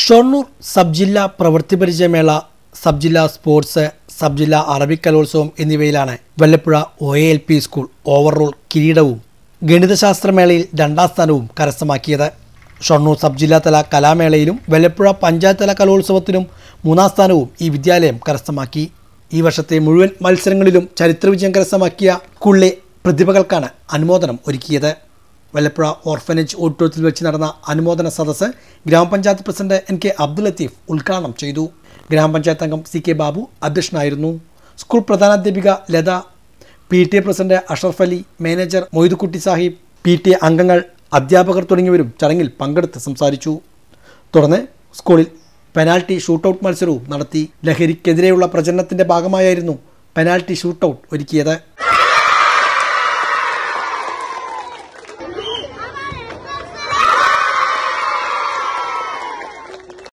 Shoranur sub ജില്ലാ പ്രവൃത്തി പരിചയമേള സബ് ജില്ലാ സ്പോർട്സ് സബ് ജില്ലാ അറബിക് കലോത്സവം എന്നിവയിലാണ് Vallapuzha O A L P school overall കിരീടവും ഗണിതശാസ്ത്രമേളയിൽ രണ്ടാം സ്ഥാനവും കരസ്ഥമാക്കിയത് ഷൊർണൂർ സബ് ജില്ലാതല കലാമേളയിലും വല്ലപ്പുഴ പഞ്ചായത്ത് തല കലോത്സവത്തിനും മൂന്നാം സ്ഥാനവും ഈ വിദ്യാലയം കരസ്ഥമാക്കി ഈ വർഷത്തെ മുഴുവൻ മത്സരങ്ങളിലും ചരിത്രവിജയം കരസ്ഥമാക്കിയ സ്കൂളിലെ പ്രതിഭകൾക്കാണ് അനുമോദനം ഒരുക്കിയത് വല്ലപ്പുഴ ഓർഫനേജ് ഓഡിറ്റോറിയത്തിൽ വെച്ച് നടന്ന അനുമോദന സദസ്സ് ഗ്രാമപഞ്ചായത്ത് president N K Abdul Latheef ഉദ്ഘാടനം ചെയ്തു ഗ്രാമപഞ്ചായത്ത് അംഗം സി കെ ബാബു അധ്യക്ഷനായിരുന്നു സ്കൂൾ പ്രധാനാധ്യാപിക Latha P T A president Ashraf Ali manager Moidukutty Sahib P T A അംഗങ്ങൾ അധ്യാപകർ തുടങ്ങിയവരും ചടങ്ങിൽ പങ്കെടുത്ത് സംസാരിച്ചു തുടർന്ന് സ്കൂളിൽ പെനാൽറ്റി ഷൂട്ടൗട്ട് മത്സരവും നടത്തി ലഹരിക്കെതിരെയുള്ള പ്രചരണത്തിന്റെ ഭാഗമായായിരുന്നു പെനാൽറ്റി ഷൂട്ടൗട്ട് ഒരുക്കിയത്